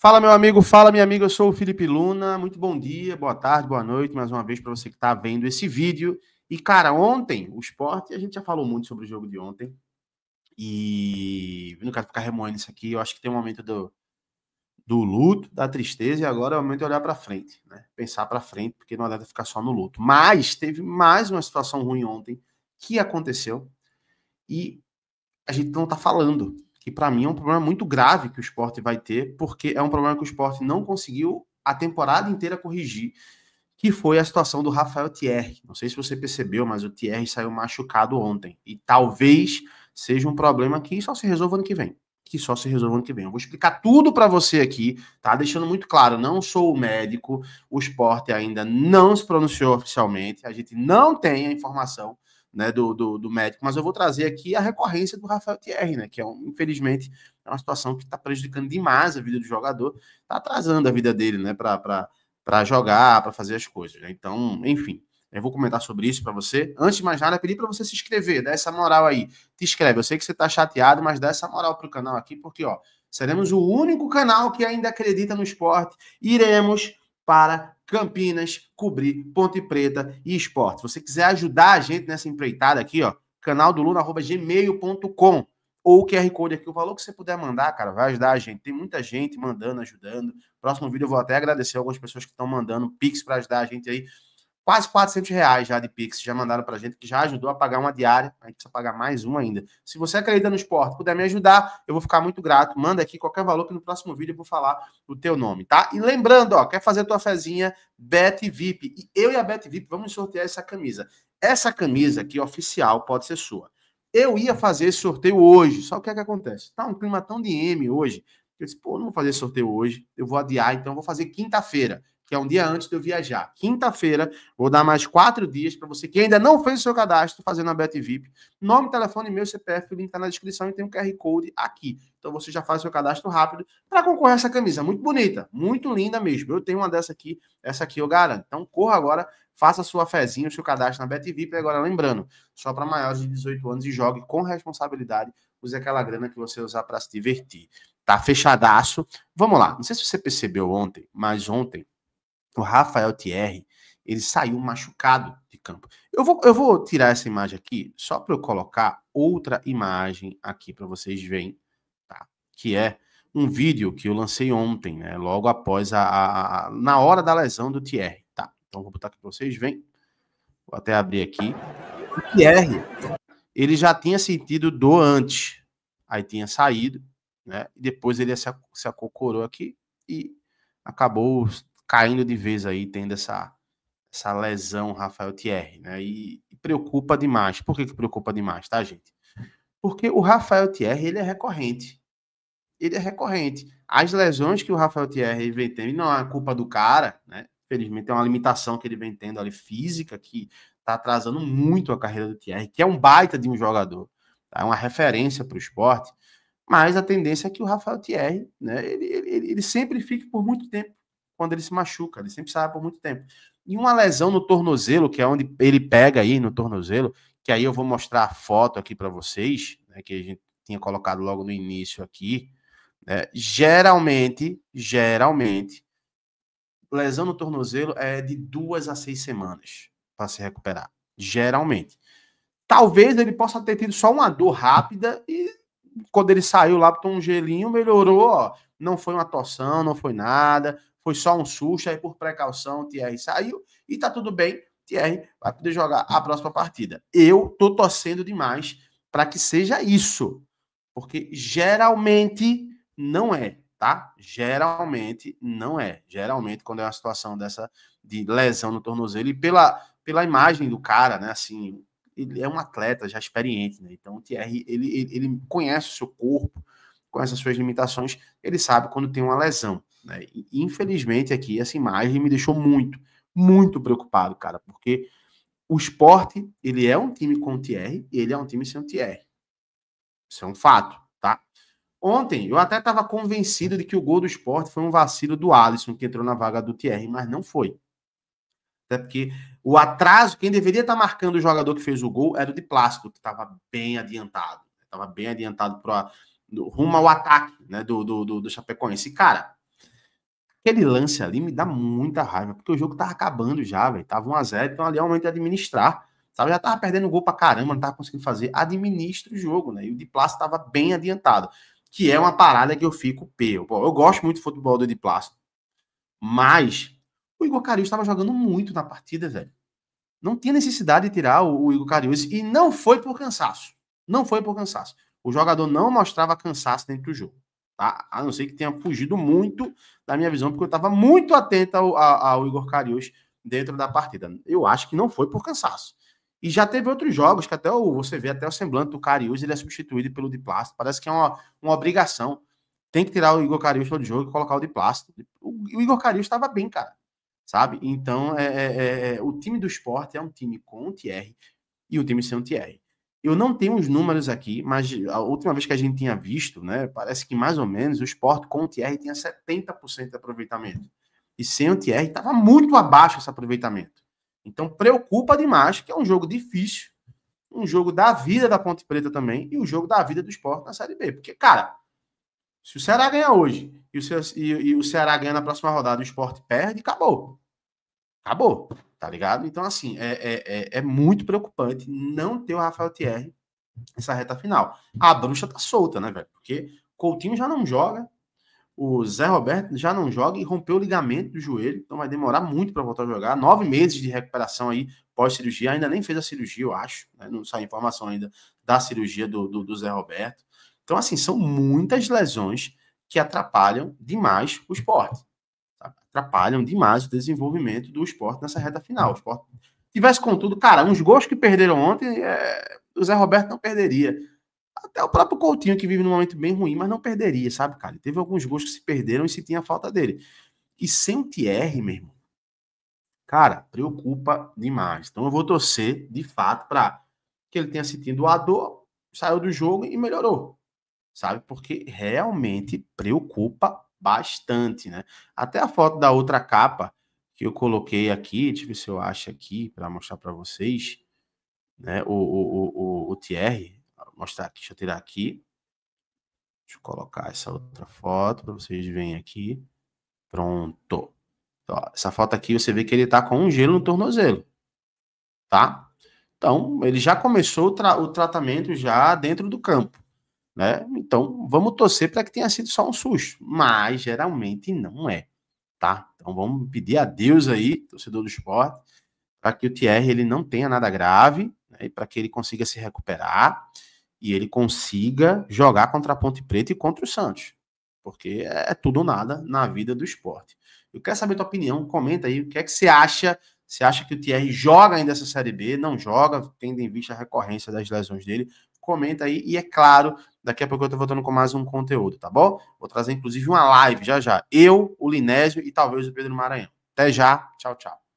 Fala, meu amigo, fala, minha amiga. Eu sou o Felipe Luna. Muito bom dia, boa tarde, boa noite, mais uma vez para você que está vendo esse vídeo. E, cara, ontem, o esporte, a gente já falou muito sobre o jogo de ontem. E não quero ficar remoendo isso aqui. Eu acho que tem um momento do, do luto, da tristeza, e agora é o momento de olhar para frente, né? Pensar para frente, porque não adianta ficar só no luto. Mas teve mais uma situação ruim ontem que aconteceu e a gente não está falando que para mim é um problema muito grave que o esporte vai ter, porque é um problema que o esporte não conseguiu a temporada inteira corrigir, que foi a situação do Rafael Thierry. Não sei se você percebeu, mas o Thierry saiu machucado ontem. E talvez seja um problema que só se resolva ano que vem. Que só se resolva ano que vem. Eu vou explicar tudo para você aqui, tá? Deixando muito claro, não sou médico, o esporte ainda não se pronunciou oficialmente, a gente não tem a informação né, do, do, do, médico, mas eu vou trazer aqui a recorrência do Rafael Thierry, né, que é um, infelizmente é uma situação que está prejudicando demais a vida do jogador, está atrasando a vida dele, né, para jogar, para fazer as coisas. Né? Então, enfim, eu vou comentar sobre isso para você. Antes de mais nada, pedir para você se inscrever, dá essa moral aí. Te inscreve. Eu sei que você está chateado, mas dá essa moral para o canal aqui, porque ó, seremos o único canal que ainda acredita no esporte. Iremos para Campinas, cobrir Ponte Preta e esporte. Se você quiser ajudar a gente nessa empreitada aqui, ó, canal do Luna, arroba gmail.com ou o QR Code aqui, o valor que você puder mandar, cara, vai ajudar a gente. Tem muita gente mandando, ajudando. Próximo vídeo eu vou até agradecer algumas pessoas que estão mandando Pix para ajudar a gente aí quase 400 reais já de Pix, já mandaram pra gente, que já ajudou a pagar uma diária, a gente precisa pagar mais uma ainda. Se você acredita no esporte, puder me ajudar, eu vou ficar muito grato, manda aqui qualquer valor que no próximo vídeo eu vou falar o teu nome, tá? E lembrando, ó, quer fazer tua fezinha, Bet VIP, e eu e a Bet VIP vamos sortear essa camisa. Essa camisa aqui, oficial, pode ser sua. Eu ia fazer esse sorteio hoje, só o que é que acontece? Tá um clima tão de M hoje, eu disse, pô, não vou fazer sorteio hoje, eu vou adiar, então eu vou fazer quinta-feira que é um dia antes de eu viajar. Quinta-feira, vou dar mais quatro dias para você que ainda não fez o seu cadastro fazendo a BetVip. Nome, telefone, e meu CPF, o link está na descrição e tem um QR Code aqui. Então você já faz o seu cadastro rápido para concorrer a essa camisa. Muito bonita, muito linda mesmo. Eu tenho uma dessa aqui, essa aqui eu garanto. Então corra agora, faça a sua fezinha, o seu cadastro na BetVip. Agora lembrando, só para maiores de 18 anos e jogue com responsabilidade. Use aquela grana que você usar para se divertir. Tá fechadaço. Vamos lá. Não sei se você percebeu ontem, mas ontem o Rafael Thierry, ele saiu machucado de campo. Eu vou, eu vou tirar essa imagem aqui só para eu colocar outra imagem aqui para vocês verem, tá? Que é um vídeo que eu lancei ontem, né? Logo após a, a, a na hora da lesão do Thierry, tá? Então vou botar aqui para vocês verem. Vou até abrir aqui. O Thierry, ele já tinha sentido dor antes, aí tinha saído, né? E depois ele se acocorou aqui e acabou caindo de vez aí, tendo essa, essa lesão Rafael Thierry, né? E, e preocupa demais. Por que, que preocupa demais, tá, gente? Porque o Rafael Thierry, ele é recorrente. Ele é recorrente. As lesões que o Rafael Thierry vem tendo, não é culpa do cara, né? Felizmente é uma limitação que ele vem tendo ali física, que tá atrasando muito a carreira do Thierry, que é um baita de um jogador, tá? é uma referência para o esporte. Mas a tendência é que o Rafael Thierry, né, ele, ele, ele sempre fique por muito tempo quando ele se machuca, ele sempre sai por muito tempo. E uma lesão no tornozelo, que é onde ele pega aí no tornozelo, que aí eu vou mostrar a foto aqui para vocês, né, que a gente tinha colocado logo no início aqui. Né, geralmente, geralmente, lesão no tornozelo é de duas a seis semanas para se recuperar. Geralmente. Talvez ele possa ter tido só uma dor rápida e quando ele saiu lá, botou um gelinho, melhorou, ó. Não foi uma torção, não foi nada foi só um susto, aí por precaução Thierry saiu e tá tudo bem, Thierry vai poder jogar a próxima partida. Eu tô torcendo demais para que seja isso, porque geralmente não é, tá? Geralmente não é. Geralmente quando é uma situação dessa de lesão no tornozelo e pela pela imagem do cara, né, assim, ele é um atleta já experiente, né? Então o Thierry, ele, ele, ele conhece o seu corpo, conhece as suas limitações, ele sabe quando tem uma lesão. Né? Infelizmente, aqui essa imagem me deixou muito, muito preocupado, cara, porque o esporte, ele é um time com Thierry e ele é um time sem TR. Isso é um fato, tá? Ontem, eu até estava convencido de que o gol do esporte foi um vacilo do Alisson, que entrou na vaga do TR mas não foi. Até porque o atraso, quem deveria estar tá marcando o jogador que fez o gol era o de Plástico que estava bem adiantado. Estava né? bem adiantado para rumo ao ataque né, do, do, do, do Chapecoense. Cara, Aquele lance ali me dá muita raiva, porque o jogo tava acabando já, velho. Tava 1x0, então ali é o momento de administrar. Sabe? Já tava perdendo gol pra caramba, não tava conseguindo fazer. Administra o jogo, né? E o de Plácido tava bem adiantado. Que é uma parada que eu fico P. Eu gosto muito do futebol do de Mas o Igor Carius estava jogando muito na partida, velho. Não tinha necessidade de tirar o, o Igor Carius. E não foi por cansaço. Não foi por cansaço. O jogador não mostrava cansaço dentro do jogo. Tá? A não ser que tenha fugido muito da minha visão, porque eu estava muito atento ao, ao Igor Carius dentro da partida. Eu acho que não foi por cansaço. E já teve outros jogos que até o, você vê até o semblante do Carius, ele é substituído pelo de plástico. Parece que é uma, uma obrigação. Tem que tirar o Igor Carius do jogo e colocar o de plástico. O, o Igor Carius estava bem, cara. Sabe? Então, é, é, é, é o time do esporte é um time com o Thierry e o time sem o Thierry. Eu não tenho os números aqui, mas a última vez que a gente tinha visto, né, parece que mais ou menos o esporte com o Thierry tinha 70% de aproveitamento. E sem o Thierry estava muito abaixo esse aproveitamento. Então preocupa demais, que é um jogo difícil, um jogo da vida da Ponte Preta também e um jogo da vida do esporte na Série B. Porque, cara, se o Ceará ganhar hoje e o, e o Ceará ganha na próxima rodada e o esporte perde, acabou. Acabou, tá ligado? Então, assim, é, é, é, é muito preocupante não ter o Rafael Thierry nessa reta final. A bruxa tá solta, né, velho? Porque Coutinho já não joga, o Zé Roberto já não joga e rompeu o ligamento do joelho, então vai demorar muito para voltar a jogar. Nove meses de recuperação aí pós-cirurgia, ainda nem fez a cirurgia, eu acho, né? não sai informação ainda da cirurgia do, do, do, Zé Roberto. Então, assim, são muitas lesões que atrapalham demais o esporte atrapalham demais o desenvolvimento do esporte nessa reta final. O esporte tivesse, contudo, cara, uns gols que perderam ontem, é... o Zé Roberto não perderia. Até o próprio Coutinho, que vive num momento bem ruim, mas não perderia, sabe, cara? Teve alguns gols que se perderam e se tinha falta dele. E sem o Thierry, meu irmão, cara, preocupa demais. Então eu vou torcer, de fato, para que ele tenha sentido a dor, saiu do jogo e melhorou, sabe? Porque realmente preocupa bastante, né? Até a foto da outra capa que eu coloquei aqui, deixa eu ver se eu acho aqui para mostrar para vocês, né? O, o, o, o, o Thierry, mostrar aqui, deixa eu tirar aqui. Deixa eu colocar essa outra foto para vocês verem aqui. Pronto. essa foto aqui você vê que ele tá com um gelo no tornozelo, tá? Então, ele já começou o, tra o tratamento já dentro do campo. Né? Então, vamos torcer para que tenha sido só um susto, mas geralmente não é, tá? Então, vamos pedir a Deus aí, torcedor do esporte, para que o Thierry ele não tenha nada grave, né? e para que ele consiga se recuperar e ele consiga jogar contra a Ponte Preta e contra o Santos, porque é, é tudo ou nada na vida do esporte. Eu quero saber a tua opinião, comenta aí o que é que você acha. Você acha que o Thierry joga ainda essa Série B? Não joga, tendo em vista a recorrência das lesões dele comenta aí. E é claro, daqui a pouco eu tô voltando com mais um conteúdo, tá bom? Vou trazer inclusive uma live já já. Eu, o Linésio e talvez o Pedro Maranhão. Até já. Tchau, tchau.